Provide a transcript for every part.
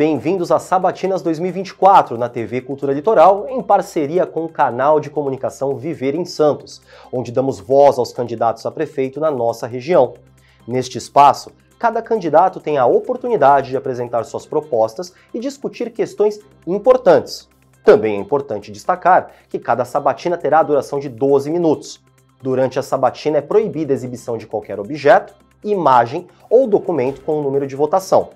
Bem-vindos a Sabatinas 2024 na TV Cultura Litoral, em parceria com o canal de comunicação Viver em Santos, onde damos voz aos candidatos a prefeito na nossa região. Neste espaço, cada candidato tem a oportunidade de apresentar suas propostas e discutir questões importantes. Também é importante destacar que cada sabatina terá a duração de 12 minutos. Durante a sabatina é proibida a exibição de qualquer objeto, imagem ou documento com o número de votação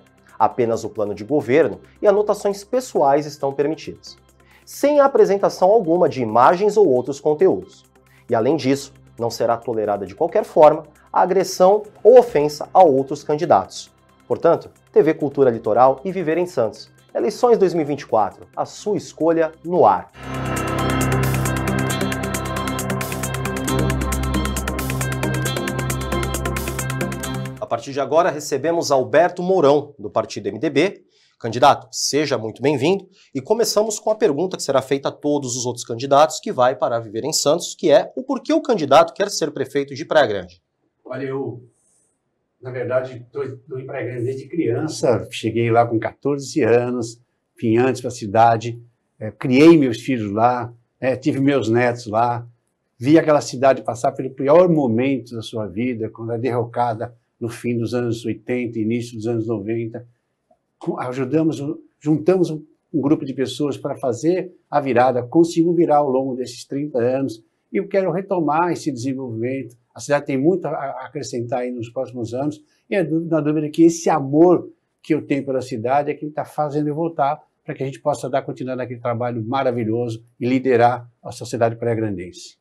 apenas o plano de governo e anotações pessoais estão permitidas, sem a apresentação alguma de imagens ou outros conteúdos. E além disso, não será tolerada de qualquer forma a agressão ou ofensa a outros candidatos. Portanto, TV Cultura Litoral e Viver em Santos. Eleições 2024, a sua escolha no ar. A partir de agora, recebemos Alberto Mourão, do partido MDB. Candidato, seja muito bem-vindo. E começamos com a pergunta que será feita a todos os outros candidatos que vai para viver em Santos, que é o porquê o candidato quer ser prefeito de Praia Grande. Olha, eu, na verdade, estou em Praia Grande desde criança. Cheguei lá com 14 anos, vim antes para a cidade, é, criei meus filhos lá, é, tive meus netos lá vi aquela cidade passar pelo pior momento da sua vida, quando a é derrocada no fim dos anos 80, início dos anos 90. Ajudamos, juntamos um, grupo de pessoas para fazer a virada, conseguimos virar ao longo desses 30 anos. E eu quero retomar esse desenvolvimento. A cidade tem muito a acrescentar aí nos próximos anos. E é na dúvida que esse amor que eu tenho pela cidade é que está fazendo eu voltar para que a gente possa dar continuidade naquele trabalho maravilhoso e liderar a sociedade pré-grandense.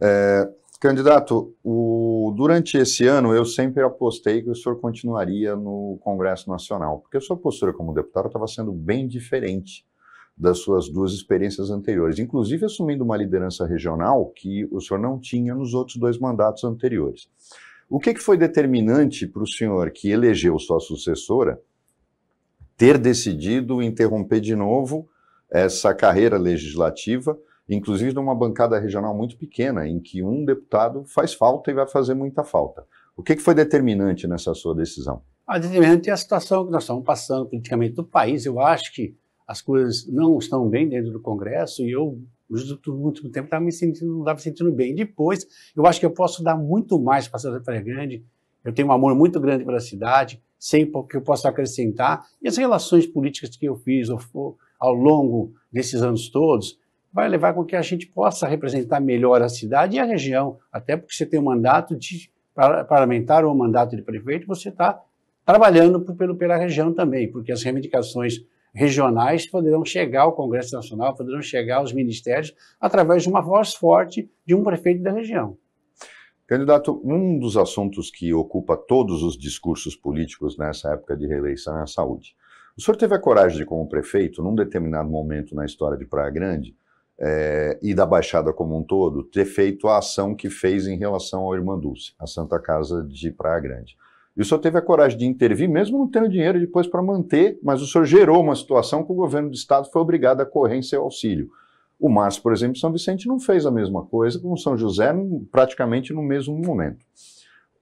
É, Candidato, o, durante esse ano eu sempre apostei que o senhor continuaria no Congresso Nacional, porque a sua postura como deputado estava sendo bem diferente das suas duas experiências anteriores, inclusive assumindo uma liderança regional que o senhor não tinha nos outros dois mandatos anteriores. O que, que foi determinante para o senhor que elegeu sua sucessora ter decidido interromper de novo essa carreira legislativa? inclusive numa bancada regional muito pequena, em que um deputado faz falta e vai fazer muita falta. O que, foi determinante nessa sua decisão? A determinante é a situação que nós estamos passando politicamente do país. Eu acho que as coisas não estão bem dentro do Congresso e eu, durante muito tempo, estava me sentindo, não estava me sentindo bem. Depois, eu acho que eu posso dar muito mais para Santa Praia Grande. Eu tenho um amor muito grande pela cidade, sei o que eu posso acrescentar. E as relações políticas que eu fiz ao longo desses anos todos, vai levar com que a gente possa representar melhor a cidade e a região, até porque você tem um mandato de parlamentar ou um mandato de prefeito, você está trabalhando pelo, pela região também, porque as reivindicações regionais poderão chegar ao Congresso Nacional, poderão chegar aos ministérios, através de uma voz forte de um prefeito da região. Candidato, um dos assuntos que ocupa todos os discursos políticos nessa época de reeleição é a saúde. O senhor teve a coragem de, como prefeito, num determinado momento na história de Praia Grande, é, e da Baixada como um todo ter feito a ação que fez em relação à Irmã Dulce, a Santa Casa de Praia Grande. E o senhor teve a coragem de intervir, mesmo não tendo dinheiro depois para manter, mas o senhor gerou uma situação que o governo do Estado foi obrigado a correr em seu auxílio. O Márcio, por exemplo, São Vicente não fez a mesma coisa como São José, praticamente no mesmo momento.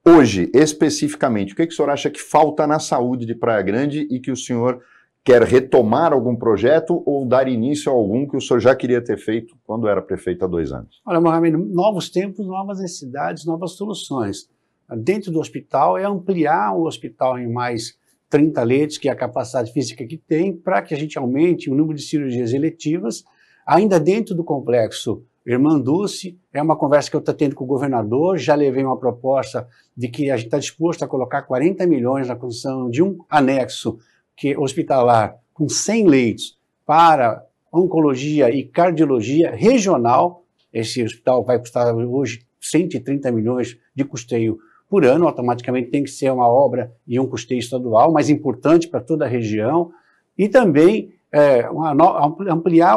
Hoje, especificamente, o que, que o senhor acha que falta na saúde de Praia Grande e que o senhor quer retomar algum projeto ou dar início a algum que o senhor já queria ter feito quando era prefeito há dois anos? Olha, Mohamed, novos tempos, novas necessidades, novas soluções. Dentro do hospital é ampliar o hospital em mais 30 leitos, que é a capacidade física que tem, para que a gente aumente o número de cirurgias eletivas, ainda dentro do complexo Irmã Dulce, é uma conversa que eu estou tendo com o governador, já levei uma proposta de que a gente está disposto a colocar 40 milhões na construção de um anexo que hospitalar com 100 leitos para oncologia e cardiologia regional, esse hospital vai custar hoje 130 milhões de custeio por ano, automaticamente tem que ser uma obra e um custeio estadual, mas importante para toda a região, e também é, ampliar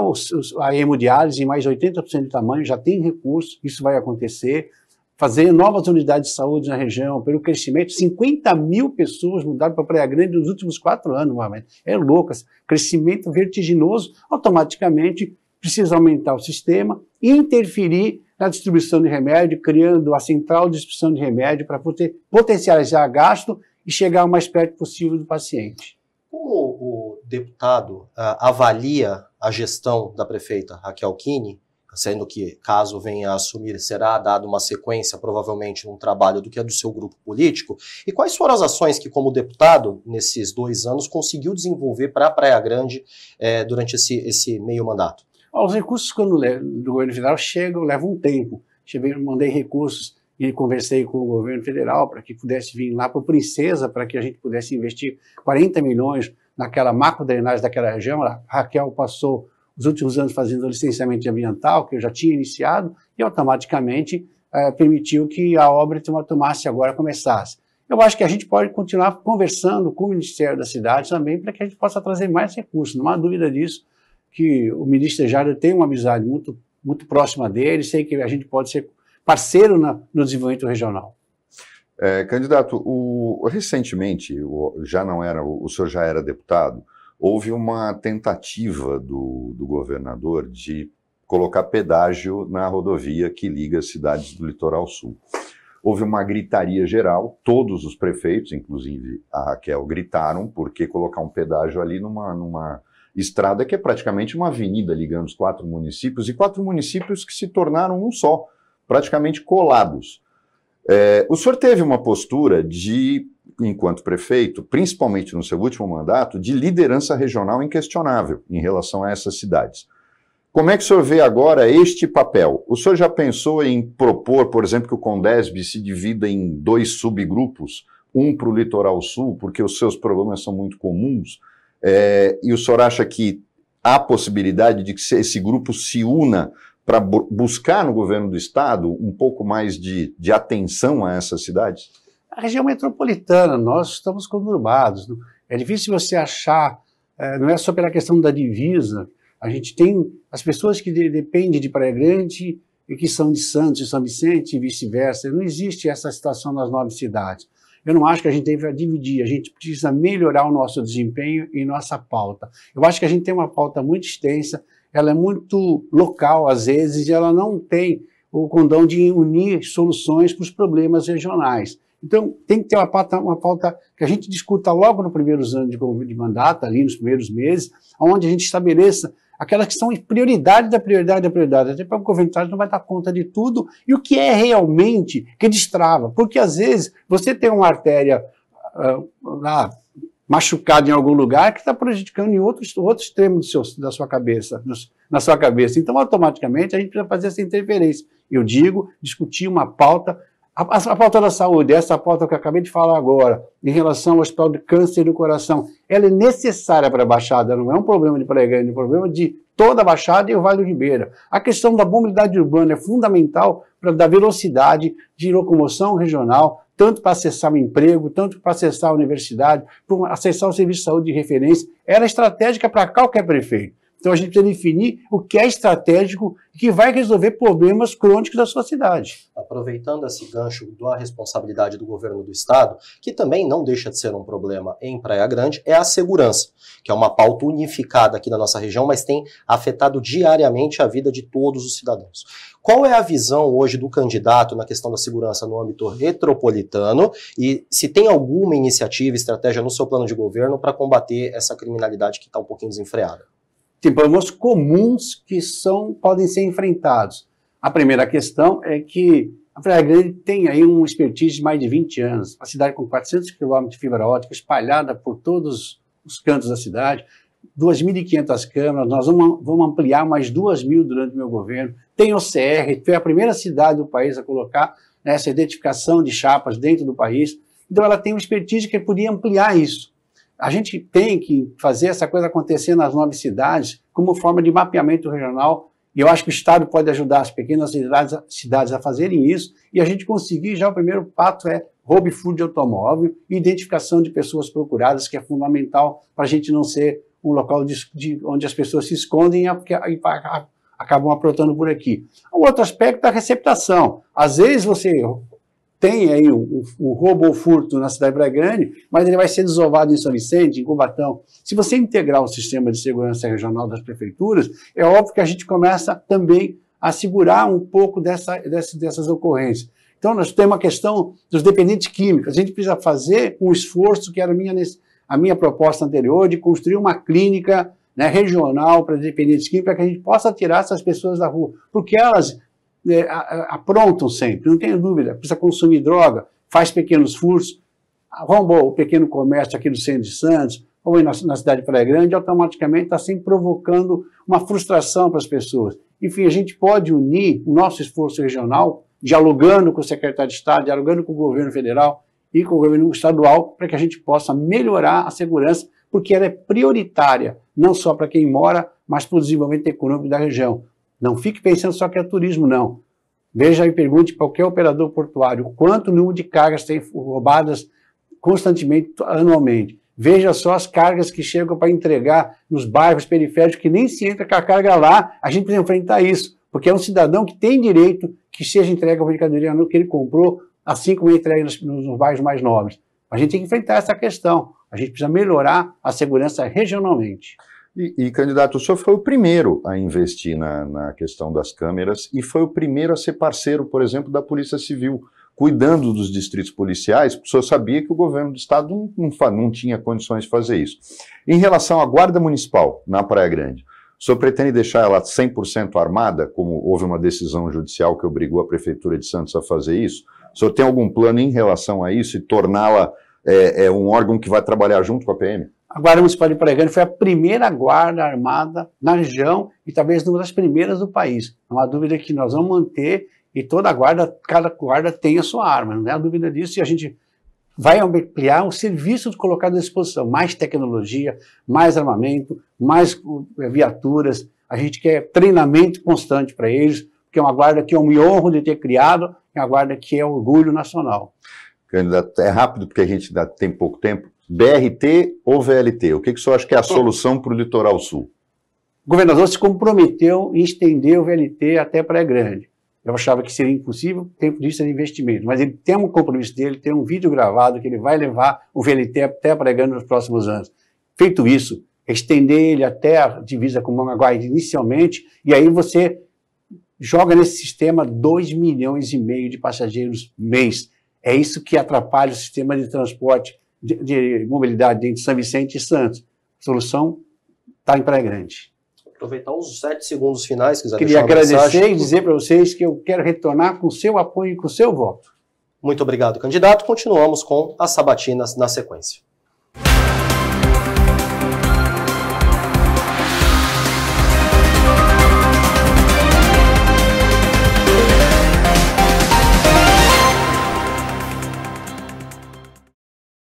a hemodiálise em mais 80% de tamanho, já tem recurso, isso vai acontecer, fazer novas unidades de saúde na região, pelo crescimento. 50 mil pessoas mudaram para Praia Grande nos últimos quatro anos, Mohamed. É louco, assim, crescimento vertiginoso. Automaticamente precisa aumentar o sistema e interferir na distribuição de remédio, criando a central de distribuição de remédio para poder potencializar gasto e chegar o mais perto possível do paciente. Como o deputado uh, avalia a gestão da prefeita Raquel Kini sendo que, caso venha a assumir, será dado uma sequência, provavelmente, num trabalho do que é do seu grupo político? E quais foram as ações que, como deputado, nesses dois anos, conseguiu desenvolver para a Praia Grande eh, durante esse, esse meio mandato? Os recursos, quando do governo federal chegam, levam um tempo. Cheguei, mandei recursos e conversei com o governo federal para que pudesse vir lá para o Princesa, para que a gente pudesse investir 40 milhões naquela macro drenagem daquela região. A Raquel passou os últimos anos fazendo licenciamento ambiental, que eu já tinha iniciado, e automaticamente é, permitiu que a obra tomasse agora começasse. Eu acho que a gente pode continuar conversando com o Ministério da Cidade também para que a gente possa trazer mais recursos. Não há dúvida disso, que o ministro Jairo tem uma amizade muito, muito próxima dele, sei que a gente pode ser parceiro na, no desenvolvimento regional. É, candidato, o, recentemente, o, já não era, o, o senhor já era deputado, houve uma tentativa do, do governador de colocar pedágio na rodovia que liga as cidades do litoral sul. Houve uma gritaria geral, todos os prefeitos, inclusive a Raquel, gritaram, porque colocar um pedágio ali numa, numa estrada que é praticamente uma avenida ligando os quatro municípios, e quatro municípios que se tornaram um só, praticamente colados. É, o senhor teve uma postura de enquanto prefeito, principalmente no seu último mandato, de liderança regional inquestionável em relação a essas cidades. Como é que o senhor vê agora este papel? O senhor já pensou em propor, por exemplo, que o Condesb se divida em dois subgrupos, um para o litoral sul, porque os seus problemas são muito comuns, é, e o senhor acha que há possibilidade de que esse grupo se una para buscar no governo do estado um pouco mais de, de atenção a essas cidades? A região metropolitana, nós estamos conurbados. É difícil você achar, é, não é só pela questão da divisa. A gente tem as pessoas que dependem de Praia Grande e que são de Santos e São Vicente e vice-versa. Não existe essa situação nas nove cidades. Eu não acho que a gente deve dividir, a gente precisa melhorar o nosso desempenho e nossa pauta. Eu acho que a gente tem uma pauta muito extensa, ela é muito local às vezes e ela não tem o condão de unir soluções para os problemas regionais. Então, tem que ter uma pauta, uma pauta que a gente discuta logo nos primeiros anos de, de mandato, ali nos primeiros meses, onde a gente estabeleça aquelas que são prioridade da prioridade da prioridade. Até para o governo não vai dar conta de tudo e o que é realmente que destrava. Porque, às vezes, você tem uma artéria uh, lá machucada em algum lugar que está prejudicando em outros, outro extremo seu, da sua cabeça, na sua cabeça. Então, automaticamente, a gente precisa fazer essa interferência. Eu digo, discutir uma pauta a, a, pauta da saúde, essa é pauta que eu acabei de falar agora, em relação ao hospital de câncer do coração, ela é necessária para a Baixada, não é um problema de Praia é um problema de toda a Baixada e o Vale do Ribeira. A questão da mobilidade urbana é fundamental para dar velocidade de locomoção regional, tanto para acessar o emprego, tanto para acessar a universidade, para acessar o serviço de saúde de referência. Era é estratégica para qualquer prefeito. Então a gente precisa definir o que é estratégico e que vai resolver problemas crônicos da sociedade. Aproveitando esse gancho da responsabilidade do governo do estado, que também não deixa de ser um problema em Praia Grande, é a segurança, que é uma pauta unificada aqui na nossa região, mas tem afetado diariamente a vida de todos os cidadãos. Qual é a visão hoje do candidato na questão da segurança no âmbito retropolitano e se tem alguma iniciativa, estratégia no seu plano de governo para combater essa criminalidade que está um pouquinho desenfreada? tem tipo, problemas comuns que são podem ser enfrentados. A primeira questão é que a Praia Grande tem aí um expertise de mais de 20 anos, uma cidade com 400 quilômetros de fibra ótica espalhada por todos os cantos da cidade, 2.500 câmeras, nós vamos, ampliar mais 2.000 durante o meu governo, tem OCR, foi a primeira cidade do país a colocar essa identificação de chapas dentro do país, então ela tem uma expertise que podia ampliar isso. A gente tem que fazer essa coisa acontecer nas nove cidades como forma de mapeamento regional e eu acho que o Estado pode ajudar as pequenas cidades, a fazerem isso e a gente conseguir já o primeiro pato é roubo de automóvel e identificação de pessoas procuradas, que é fundamental para a gente não ser um local de, de, onde as pessoas se escondem e, e, e acabam aprontando por aqui. O outro aspecto é a receptação. Às vezes você tem aí o, o, o roubo ou furto na cidade de Grande, mas ele vai ser desovado em São Vicente, em Cubatão. Se você integrar o sistema de segurança regional das prefeituras, é óbvio que a gente começa também a segurar um pouco dessa, dessa, dessas ocorrências. Então, nós temos a questão dos dependentes químicos. A gente precisa fazer um esforço, que era a minha, a minha proposta anterior, de construir uma clínica né, regional para dependentes químicos, para que a gente possa tirar essas pessoas da rua, porque elas é, aprontam sempre, não tenho dúvida, precisa consumir droga, faz pequenos furtos, arrombou o pequeno comércio aqui no centro de Santos, ou na, na cidade de Praia Grande, automaticamente está sempre provocando uma frustração para as pessoas. Enfim, a gente pode unir o nosso esforço regional, dialogando com o secretário de Estado, dialogando com o governo federal e com o governo estadual, para que a gente possa melhorar a segurança, porque ela é prioritária, não só para quem mora, mas para o desenvolvimento econômico da região. Não fique pensando só que é turismo, não. Veja e pergunte qualquer operador portuário quanto número de cargas tem roubadas constantemente, anualmente. Veja só as cargas que chegam para entregar nos bairros periféricos, que nem se entra com a carga lá, a gente precisa enfrentar isso, porque é um cidadão que tem direito que seja entregue a mercadoria que ele comprou, assim como é entregue nos, nos bairros mais nobres. A gente tem que enfrentar essa questão, a gente precisa melhorar a segurança regionalmente. E, e, candidato, o senhor foi o primeiro a investir na, na questão das câmeras e foi o primeiro a ser parceiro, por exemplo, da Polícia Civil, cuidando dos distritos policiais, o senhor sabia que o governo do estado não, não, não tinha condições de fazer isso. Em relação à Guarda Municipal na Praia Grande, o senhor pretende deixar ela 100% armada, como houve uma decisão judicial que obrigou a Prefeitura de Santos a fazer isso? O senhor tem algum plano em relação a isso e torná-la é, é, um órgão que vai trabalhar junto com a PM? A Guarda Municipal de Pregânia foi a primeira guarda armada na região e talvez uma das primeiras do país. Não há dúvida que nós vamos manter e toda guarda, cada guarda tem a sua arma, não há dúvida disso. E a gente vai ampliar o serviço colocado à disposição, mais tecnologia, mais armamento, mais viaturas. A gente quer treinamento constante para eles, porque é uma guarda que eu é me honro de ter criado, é uma guarda que é orgulho nacional. Candidato, é rápido porque a gente tem pouco tempo. BRT ou VLT? O que, que o senhor acha que é a solução para o litoral sul? O governador se comprometeu em estender o VLT até Praia Grande. Eu achava que seria impossível, tempo disso era investimento. Mas ele tem um compromisso dele, tem um vídeo gravado que ele vai levar o VLT até Praia Grande nos próximos anos. Feito isso, estender ele até a divisa com Mangaguá inicialmente, e aí você joga nesse sistema 2 milhões e meio de passageiros mês. É isso que atrapalha o sistema de transporte de, de mobilidade entre São Vicente e Santos. A solução está em Praia Grande. Aproveitar os sete segundos finais, quiser Queria agradecer mensagem. e dizer para vocês que eu quero retornar com seu apoio e com seu voto. Muito obrigado, candidato. Continuamos com as sabatinas na sequência.